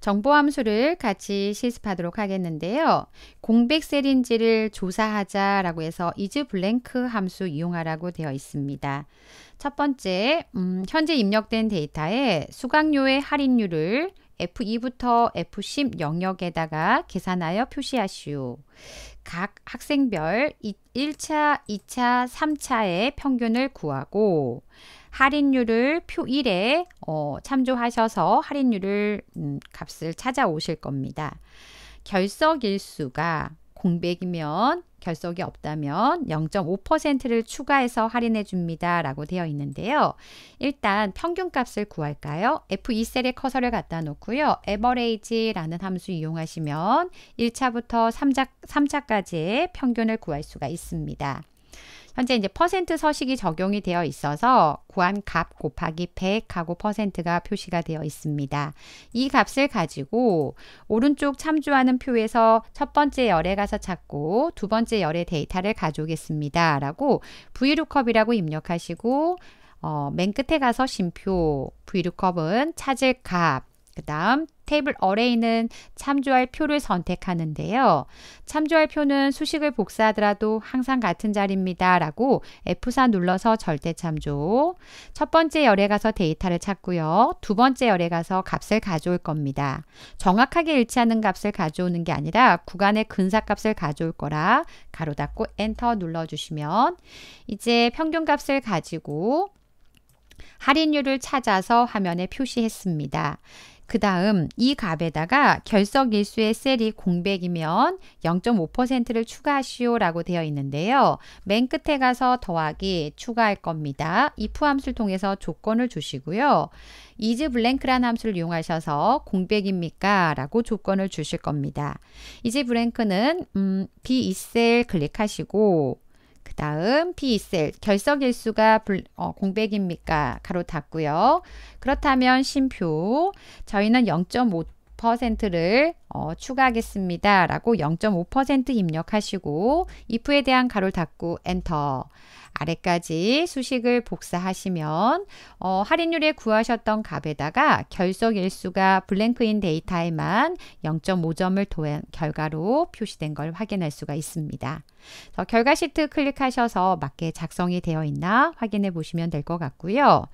정보 함수를 같이 실습하도록 하겠는데요. 공백 셀인지를 조사하자라고 해서 is blank 함수 이용하라고 되어 있습니다. 첫 번째, 음, 현재 입력된 데이터에 수강료의 할인율을 F2부터 F10 영역에다가 계산하여 표시하시오. 각 학생별 1차, 2차, 3차의 평균을 구하고 할인율을 표 1에 어, 참조하셔서 할인율을 음, 값을 찾아오실 겁니다. 결석일수가 공백이면 결석이 없다면 0.5%를 추가해서 할인해 줍니다. 라고 되어 있는데요. 일단 평균값을 구할까요? F2셀에 커서를 갖다 놓고요. average라는 함수 이용하시면 1차부터 3차, 3차까지의 평균을 구할 수가 있습니다. 현재 이제 퍼센트 서식이 적용이 되어 있어서 구한 값 곱하기 100하고 퍼센트가 표시가 되어 있습니다. 이 값을 가지고 오른쪽 참조하는 표에서 첫 번째 열에 가서 찾고 두 번째 열의 데이터를 가져오겠습니다. 라고 vlookup이라고 입력하시고 어, 맨 끝에 가서 심표 vlookup은 찾을 값그 다음 테이블 어레이는 참조할 표를 선택하는데요. 참조할 표는 수식을 복사하더라도 항상 같은 자리입니다. 라고 F4 눌러서 절대 참조. 첫 번째 열에 가서 데이터를 찾고요. 두 번째 열에 가서 값을 가져올 겁니다. 정확하게 일치하는 값을 가져오는 게 아니라 구간의 근사값을 가져올 거라 가로 닫고 엔터 눌러주시면 이제 평균값을 가지고 할인율을 찾아서 화면에 표시했습니다. 그 다음 이 값에다가 결석 일수의 셀이 공백이면 0.5%를 추가하시오 라고 되어 있는데요. 맨 끝에 가서 더하기 추가할 겁니다. if 함수를 통해서 조건을 주시고요. is blank라는 함수를 이용하셔서 공백입니까? 라고 조건을 주실 겁니다. is blank는 음, b 셀 클릭하시고 그 다음 B셀 결석일수가 어, 공백입니까? 가로 닫고요. 그렇다면 심표 저희는 0.5%를 어, 추가하겠습니다. 라고 0.5% 입력하시고 if에 대한 가로 닫고 엔터 아래까지 수식을 복사하시면 어, 할인율에 구하셨던 값에다가 결석일수가 블랭크인 데이터에만 0.5점을 도한 결과로 표시된 걸 확인할 수가 있습니다. 결과 시트 클릭하셔서 맞게 작성이 되어 있나 확인해 보시면 될 것 같고요.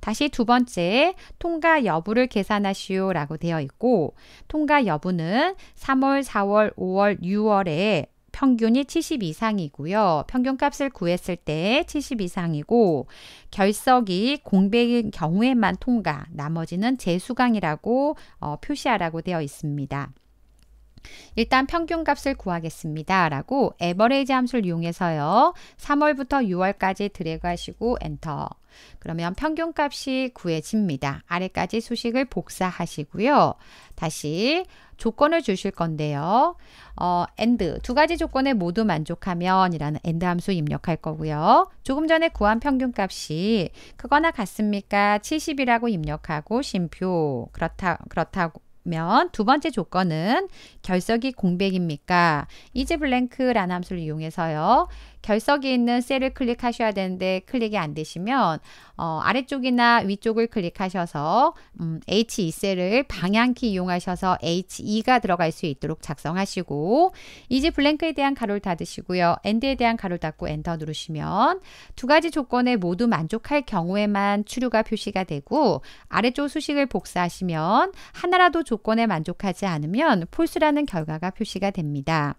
다시 두 번째, 통과 여부를 계산하시오 라고 되어 있고 통과 여부는 3월, 4월, 5월, 6월에 평균이 70 이상이고요. 평균값을 구했을 때 70 이상이고 결석이 공백인 경우에만 통과, 나머지는 재수강이라고 어, 표시하라고 되어 있습니다. 일단 평균값을 구하겠습니다. 라고 에버레이지 함수를 이용해서요. 3월부터 6월까지 드래그하시고 엔터. 그러면 평균값이 구해집니다. 아래까지 수식을 복사하시고요. 다시 조건을 주실 건데요. 어, and 두 가지 조건에 모두 만족하면 이라는 and 함수 입력할 거고요. 조금 전에 구한 평균값이 그거나 같습니까? 70이라고 입력하고 심표 그렇다 그렇다고 두 번째 조건은 결석이 공백입니까? 이제 블랭크라는 함수를 이용해서요. 결석이 있는 셀을 클릭하셔야 되는데 클릭이 안 되시면 어, 아래쪽이나 위쪽을 클릭하셔서 음, H2셀을 e 방향키 이용하셔서 H2가 들어갈 수 있도록 작성하시고 이제 블랭크에 대한 가로를 닫으시고요. 엔드에 대한 가로를 닫고 엔터 누르시면 두 가지 조건에 모두 만족할 경우에만 추류가 표시가 되고 아래쪽 수식을 복사하시면 하나라도 조건에 만족하지 않으면 폴스라는 결과가 표시가 됩니다.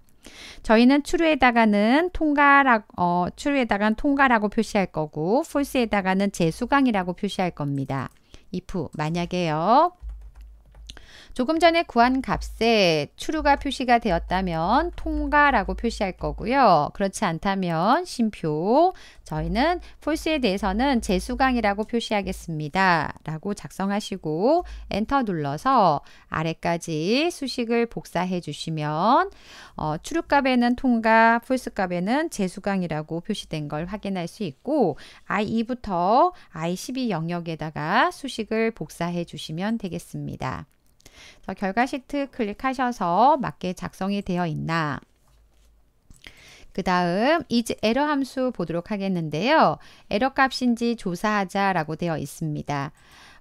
저희는 true에다가는 통과라 어, true에다간 통과라고 표시할 거고 false에다가는 재수강이라고 표시할 겁니다. if 만약에요. 조금 전에 구한 값에 추루가 표시가 되었다면 통과라고 표시할 거고요. 그렇지 않다면 심표, 저희는 폴스에 대해서는 재수강이라고 표시하겠습니다. 라고 작성하시고 엔터 눌러서 아래까지 수식을 복사해 주시면 어, 추루값에는 통과, 폴스값에는 재수강이라고 표시된 걸 확인할 수 있고 I2부터 I12 영역에다가 수식을 복사해 주시면 되겠습니다. 결과 시트 클릭하셔서 맞게 작성이 되어 있나 그 다음 이제 에러 함수 보도록 하겠는데요. 에러 값인지 조사하자 라고 되어 있습니다.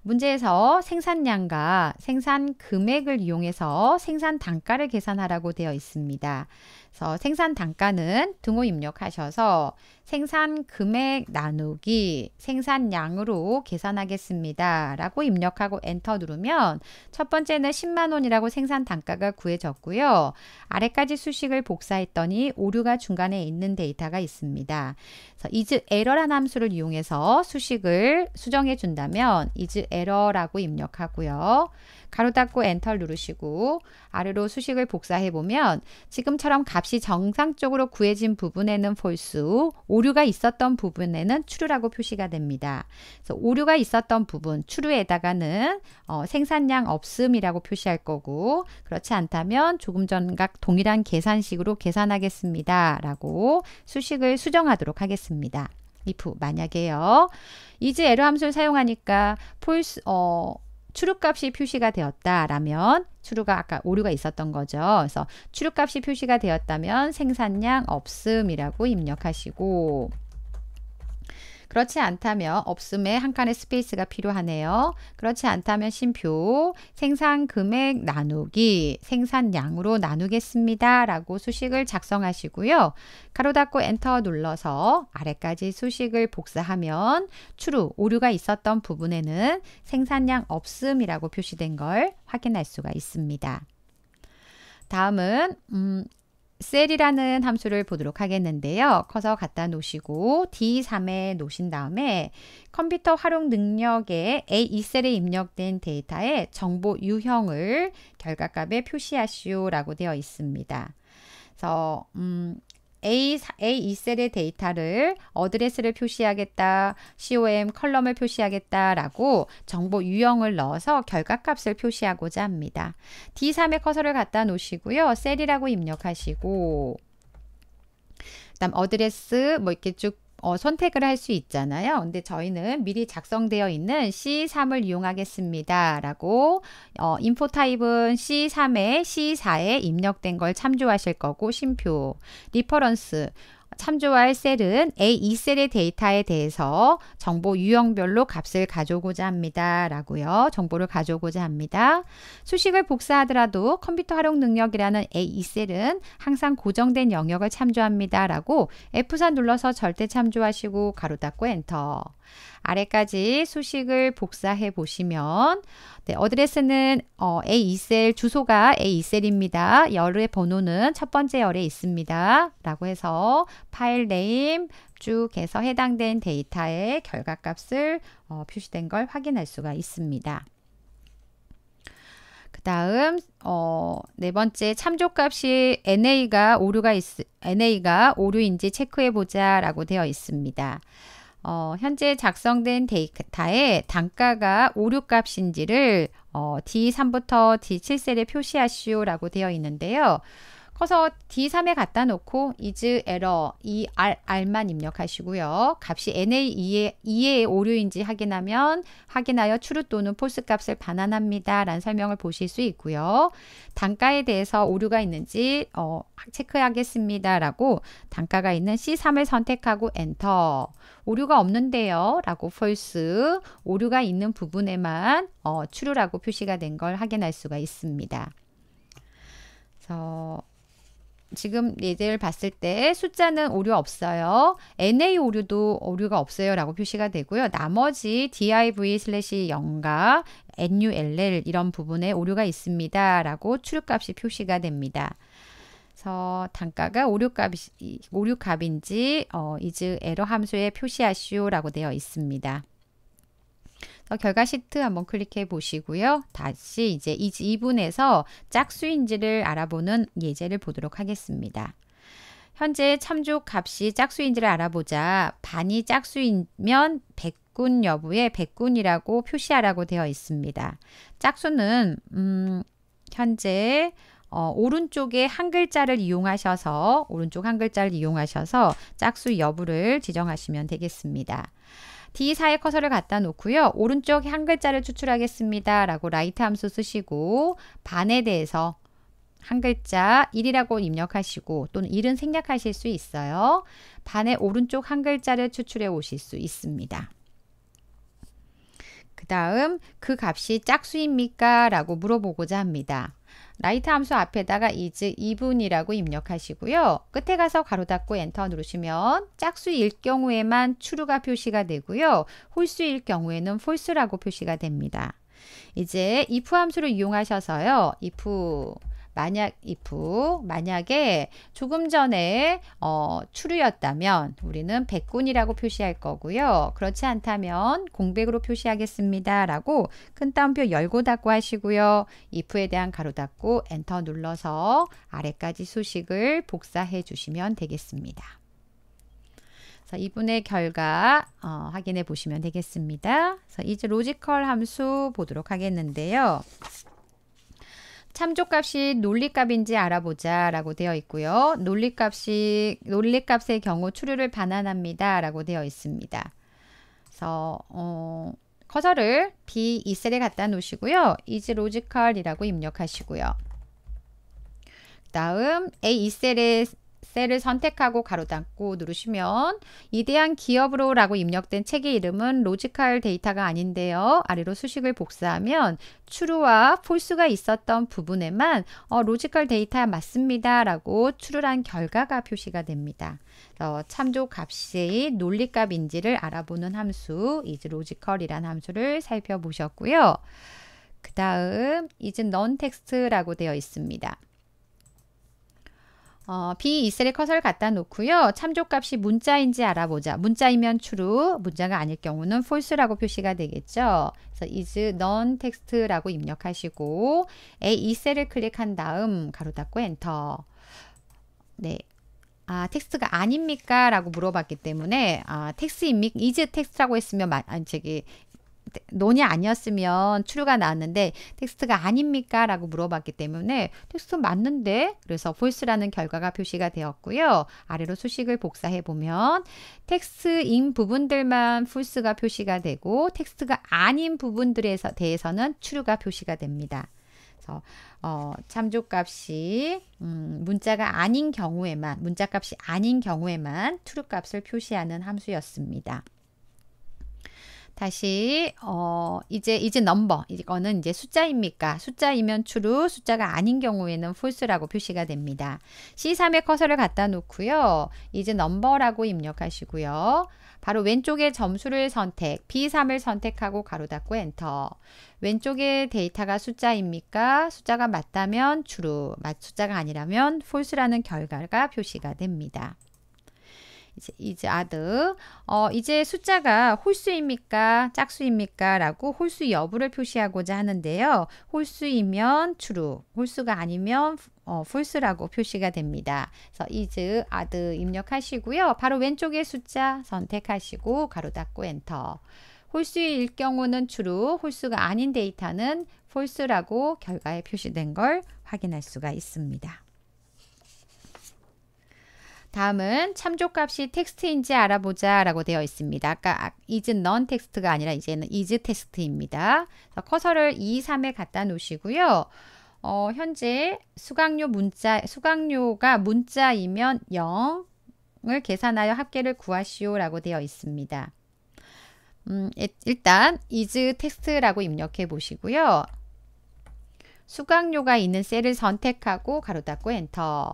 문제에서 생산량과 생산 금액을 이용해서 생산 단가를 계산하라고 되어 있습니다. 그래서 생산 단가는 등호 입력하셔서 생산 금액 나누기 생산량으로 계산하겠습니다. 라고 입력하고 엔터 누르면 첫 번째는 10만 원이라고 생산 단가가 구해졌고요. 아래까지 수식을 복사했더니 오류가 중간에 있는 데이터가 있습니다. 그래서 이즈 에러란 함수를 이용해서 수식을 수정해 준다면 이즈 에러라고 입력하고요. 가로 닫고 엔터 누르시고 아래로 수식을 복사해 보면 지금처럼 가 값이 정상적으로 구해진 부분에는 false, 오류가 있었던 부분에는 t r u e 라고 표시가 됩니다. 그래서 오류가 있었던 부분, t r u e 에다가는 어, 생산량 없음이라고 표시할 거고 그렇지 않다면 조금 전과 동일한 계산식으로 계산하겠습니다. 라고 수식을 수정하도록 하겠습니다. if 만약에요. 이제 에러 함수를 사용하니까 false 어 출입값이 표시가 되었다라면 출루가 아까 오류가 있었던 거죠. 그래서 추루값이 표시가 되었다면 생산량 없음이라고 입력하시고 그렇지 않다면 없음에 한 칸의 스페이스가 필요하네요. 그렇지 않다면 심표 생산 금액 나누기 생산량으로 나누겠습니다. 라고 수식을 작성하시고요. 가로 닫고 엔터 눌러서 아래까지 수식을 복사하면 추루 오류가 있었던 부분에는 생산량 없음이라고 표시된 걸 확인할 수가 있습니다. 다음은 음, 셀이라는 함수를 보도록 하겠는데요. 커서 갖다 놓으시고 D3에 놓으신 다음에 컴퓨터 활용 능력의 A2셀에 입력된 데이터의 정보 유형을 결과값에 표시하시오라고 되어 있습니다. 그래서 음, A, 2셀의 데이터를 어드레스를 표시하겠다, COM 컬럼을 표시하겠다라고 정보 유형을 넣어서 결과값을 표시하고자 합니다. D3에 커서를 갖다 놓으시고요. 셀이라고 입력하시고 그 다음 어드레스 뭐 이렇게 쭉 어, 선택을 할 수 있잖아요. 근데 저희는 미리 작성되어 있는 C3을 이용하겠습니다. 라고 어, 인포 타입은 C3에 C4에 입력된 걸 참조하실 거고 심표, 리퍼런스 참조할 셀은 A2셀의 데이터에 대해서 정보 유형별로 값을 가져오고자 합니다. 라고요. 정보를 가져오고자 합니다. 수식을 복사하더라도 컴퓨터 활용 능력이라는 A2셀은 항상 고정된 영역을 참조합니다. 라고 F4 눌러서 절대 참조하시고 가로 닫고 엔터. 아래까지 수식을 복사해 보시면 네, 어드레스는 어, A2셀 주소가 A2셀입니다. 열의 번호는 첫 번째 열에 있습니다. 라고 해서 파일 네임 쭉 해서 해당된 데이터의 결과값을 어, 표시된 걸 확인할 수가 있습니다. 그 다음 어, 네 번째 참조값이 NA가 오류가 있, NA가 오류인지 체크해 보자 라고 되어 있습니다. 어, 현재 작성된 데이터의 단가가 오류값인지를 어, D3부터 D7셀에 표시하시오 라고 되어 있는데요. 커서 D3에 갖다 놓고 is error er, 만 입력하시고요. 값이 NA 2의, 오류인지 확인하면 확인하여 true 또는 false 값을 반환합니다. 라는 설명을 보실 수 있고요. 단가에 대해서 오류가 있는지 어, 체크하겠습니다. 라고 단가가 있는 C3을 선택하고 엔터 오류가 없는데요. 라고 false 오류가 있는 부분에만 어, true라고 표시가 된 걸 확인할 수가 있습니다. 그래서 지금 얘들 봤을 때 숫자는 오류 없어요. NA 오류도 오류가 없어요. 라고 표시가 되고요. 나머지 div 슬래시 0과 null 이런 부분에 오류가 있습니다. 라고 출값이 표시가 됩니다. 그래서 단가가 오류값, 오류값인지 어, is 에러 함수에 표시하시오라고 되어 있습니다. 어, 결과 시트 한번 클릭해 보시고요. 다시 이제 이분에서 짝수인지를 알아보는 예제를 보도록 하겠습니다. 현재 참조 값이 짝수인지를 알아보자 반이 짝수이면 백군 여부에 백군이라고 표시하라고 되어 있습니다. 짝수는 음, 현재 어, 오른쪽에 한 글자를 이용하셔서 오른쪽 한 글자를 이용하셔서 짝수 여부를 지정하시면 되겠습니다. d 4의 커서를 갖다 놓고요. 오른쪽 한 글자를 추출하겠습니다. 라고 라이트 함수 쓰시고 반에 대해서 한 글자 1이라고 입력하시고 또는 1은 생략하실 수 있어요. 반의 오른쪽 한 글자를 추출해 오실 수 있습니다. 그 다음 그 값이 짝수입니까? 라고 물어보고자 합니다. 라이트 함수 앞에다가 is 2분이라고 입력하시고요. 끝에 가서 가로 닫고 엔터 누르시면 짝수일 경우에만 true가 표시가 되고요. 홀수일 경우에는 false라고 표시가 됩니다. 이제 if 함수를 이용하셔서요. if 만약 if 만약에 조금 전에 어, true였다면 우리는 백군이라고 표시할 거고요. 그렇지 않다면 공백으로 표시하겠습니다. 라고 큰 따옴표 열고 닫고 하시고요. if에 대한 가로 닫고 엔터 눌러서 아래까지 수식을 복사해 주시면 되겠습니다. 이분의 결과 어, 확인해 보시면 되겠습니다. 그래서 이제 로지컬 함수 보도록 하겠는데요. 참조값이 논리값인지 알아보자 라고 되어 있고요. 논리값이 논리값의 경우 추류를 반환합니다 라고 되어 있습니다. 그래서 어, 커서를 B 2셀에 갖다 놓으시고요. is logical이라고 입력하시고요. 다음 A 2셀에 셀을 선택하고 가로 닫고 누르시면 이대한 기업으로 라고 입력된 책의 이름은 로지컬 데이터가 아닌데요. 아래로 수식을 복사하면 추루와 폴수가 있었던 부분에만 어, 로지컬 데이터 맞습니다 라고 추루란 결과가 표시가 됩니다. 어, 참조 값이 논리값인지를 알아보는 함수 이즈 로지컬이란 함수를 살펴보셨고요. 그 다음 이즈 넌 텍스트라고 되어 있습니다. 어, B 이셀의 커서를 갖다 놓고요. 참조값이 문자인지 알아보자. 문자이면 true, 문자가 아닐 경우는 false라고 표시가 되겠죠. 그래서 is non-text라고 입력하시고 A 이셀을 클릭한 다음 가로 닫고 엔터. 네. 아, 텍스트가 아닙니까? 라고 물어봤기 때문에, 아, 텍스입니까? 트 이즈 텍스트라고 했으면, 마, 아, 니 저기, 논이 아니었으면 추루가 나왔는데 텍스트가 아닙니까? 라고 물어봤기 때문에 텍스트 맞는데 그래서 false라는 결과가 표시가 되었고요. 아래로 수식을 복사해 보면 텍스트인 부분들만 false가 표시가 되고 텍스트가 아닌 부분들에 대해서는 추루가 표시가 됩니다. 어, 참조값이 음, 문자가 아닌 경우에만 문자값이 아닌 경우에만 true값을 표시하는 함수였습니다. 다시 어 이제 이제 넘버 이거는 이제 숫자입니까? 숫자이면 true, 숫자가 아닌 경우에는 false라고 표시가 됩니다. c 3의 커서를 갖다 놓고요. 이제 넘버라고 입력하시고요. 바로 왼쪽에 점수를 선택, B3을 선택하고 가로 닫고 엔터. 왼쪽에 데이터가 숫자입니까? 숫자가 맞다면 true, 숫자가 아니라면 false라는 결과가 표시가 됩니다. 이제 이제 아드 어 이제 숫자가 홀수입니까 짝수입니까 라고 홀수 여부를 표시하고자 하는데요 홀수이면 true 홀수가 아니면 어, false라고 표시가 됩니다 그래서 is 아드 입력하시고요 바로 왼쪽에 숫자 선택하시고 가로 닫고 엔터 홀수일 경우는 true 홀수가 아닌 데이터는 false라고 결과에 표시된 걸 확인할 수가 있습니다 다음은 참조값이 텍스트인지 알아보자 라고 되어 있습니다. 아까 is non 텍스트가 아니라 이제는 is 텍스트입니다. 커서를 2, 3에 갖다 놓으시고요. 어, 현재 수강료 문자, 수강료가 문자이면 0을 계산하여 합계를 구하시오 라고 되어 있습니다. 음, 일단 is 텍스트라고 입력해 보시고요. 수강료가 있는 셀을 선택하고 가로 닫고 엔터.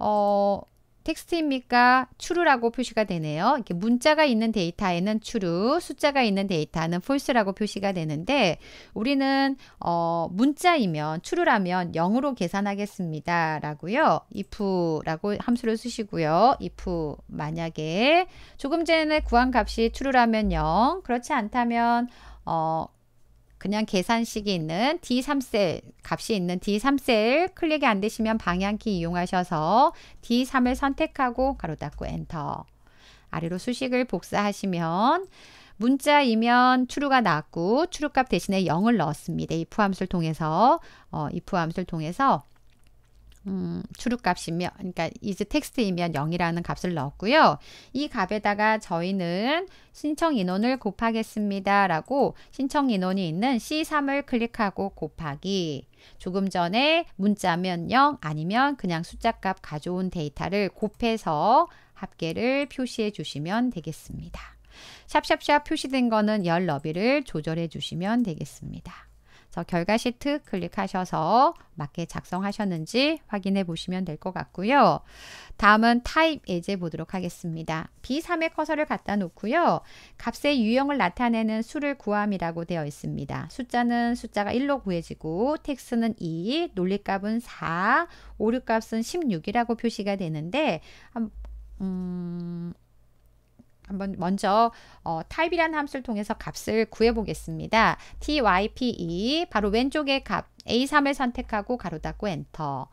어, 텍스트입니까? 추루라고 표시가 되네요. 이렇게 문자가 있는 데이터에는 추루, 숫자가 있는 데이터는 폴스라고 표시가 되는데 우리는 어, 문자이면 추루라면 0으로 계산하겠습니다. 라고요. if라고 함수를 쓰시고요. if 만약에 조금 전에 구한 값이 추루라면 0, 그렇지 않다면 어, 그냥 계산식이 있는 D3셀 값이 있는 D3셀 클릭이 안 되시면 방향키 이용하셔서 D3을 선택하고 가로 닫고 엔터 아래로 수식을 복사하시면 문자이면 true가 나왔고 true값 대신에 0을 넣었습니다. if 함수를 통해서 어, if 함수를 통해서 음, 추룩값이며 그러니까 이제 텍스트이면 0이라는 값을 넣었고요. 이 값에다가 저희는 신청 인원을 곱하겠습니다. 라고 신청 인원이 있는 C3을 클릭하고 곱하기 조금 전에 문자면 0 아니면 그냥 숫자값 가져온 데이터를 곱해서 합계를 표시해 주시면 되겠습니다. 샵샵샵 표시된 거는 열 너비를 조절해 주시면 되겠습니다. 그래서 결과 시트 클릭하셔서 맞게 작성하셨는지 확인해 보시면 될 것 같고요. 다음은 타입 예제 보도록 하겠습니다. B3에 커서를 갖다 놓고요. 값의 유형을 나타내는 수를 구함이라고 되어 있습니다. 숫자는 숫자가 1로 구해지고 텍스는 2, 논리값은 4, 오류값은 16이라고 표시가 되는데 음... 한번 먼저 어, 타입이라는 함수를 통해서 값을 구해보겠습니다. type 바로 왼쪽에 값 A3을 선택하고 가로 닫고 엔터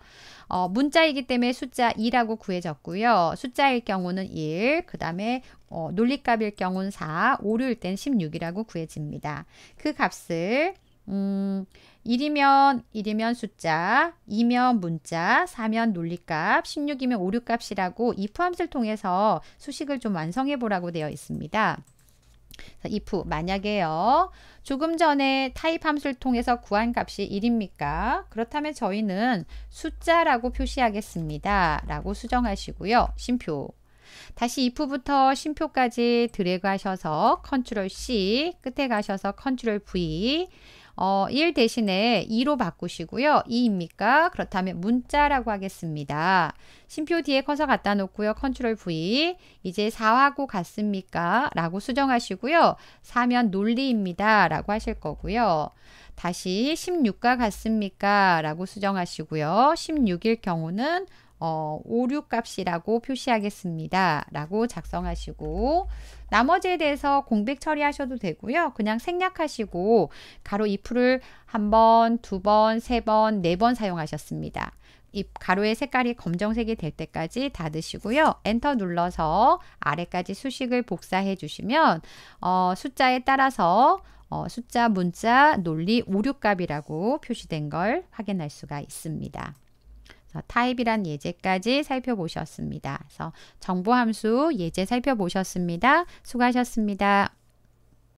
어, 문자이기 때문에 숫자 2라고 구해졌고요. 숫자일 경우는 1, 그 다음에 어, 논리값일 경우는 4, 오류일 땐 16이라고 구해집니다. 그 값을 음, 1이면 1이면 숫자, 2면 문자, 4면 논리값, 16이면 오류값이라고 if함수를 통해서 수식을 좀 완성해 보라고 되어 있습니다. if 만약에요. 조금 전에 타입 함수를 통해서 구한 값이 1입니까? 그렇다면 저희는 숫자라고 표시하겠습니다. 라고 수정하시고요. 심표 다시 if부터 심표까지 드래그 하셔서 컨트롤 C 끝에 가셔서 컨트롤 V 어, 1 대신에 2로 바꾸시고요. 2입니까? 그렇다면 문자라고 하겠습니다. 심표 뒤에 커서 갖다 놓고요. 컨트롤 V. 이제 4하고 같습니까? 라고 수정하시고요. 4면 논리입니다. 라고 하실 거고요. 다시 16과 같습니까? 라고 수정하시고요. 16일 경우는 어, 56값이라고 표시하겠습니다. 라고 작성하시고 나머지에 대해서 공백 처리하셔도 되고요. 그냥 생략하시고 가로 if를 한 번, 두 번, 세 번, 네 번 사용하셨습니다. 이 가로의 색깔이 검정색이 될 때까지 닫으시고요. 엔터 눌러서 아래까지 수식을 복사해 주시면 어, 숫자에 따라서 어, 숫자, 문자, 논리, 오류값이라고 표시된 걸 확인할 수가 있습니다. 어, 타입이란 예제까지 살펴보셨습니다. 그래서 정보함수 예제 살펴보셨습니다. 수고하셨습니다.